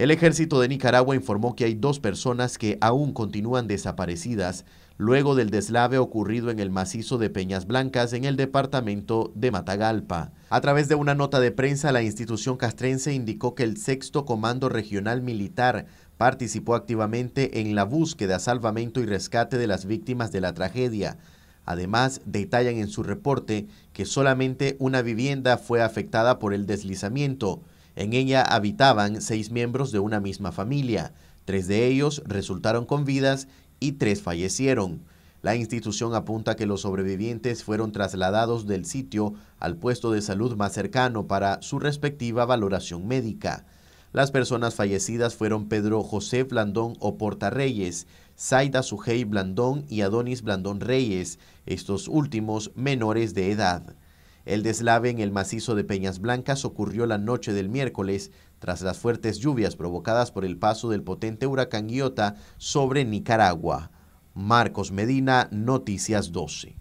El ejército de Nicaragua informó que hay dos personas que aún continúan desaparecidas luego del deslave ocurrido en el macizo de Peñas Blancas en el departamento de Matagalpa. A través de una nota de prensa, la institución castrense indicó que el sexto Comando Regional Militar participó activamente en la búsqueda, salvamento y rescate de las víctimas de la tragedia. Además, detallan en su reporte que solamente una vivienda fue afectada por el deslizamiento en ella habitaban seis miembros de una misma familia. Tres de ellos resultaron con vidas y tres fallecieron. La institución apunta que los sobrevivientes fueron trasladados del sitio al puesto de salud más cercano para su respectiva valoración médica. Las personas fallecidas fueron Pedro José Blandón Oporta Reyes, Zaida Suhey Blandón y Adonis Blandón Reyes, estos últimos menores de edad. El deslave en el macizo de Peñas Blancas ocurrió la noche del miércoles tras las fuertes lluvias provocadas por el paso del potente huracán Iota sobre Nicaragua. Marcos Medina, Noticias 12.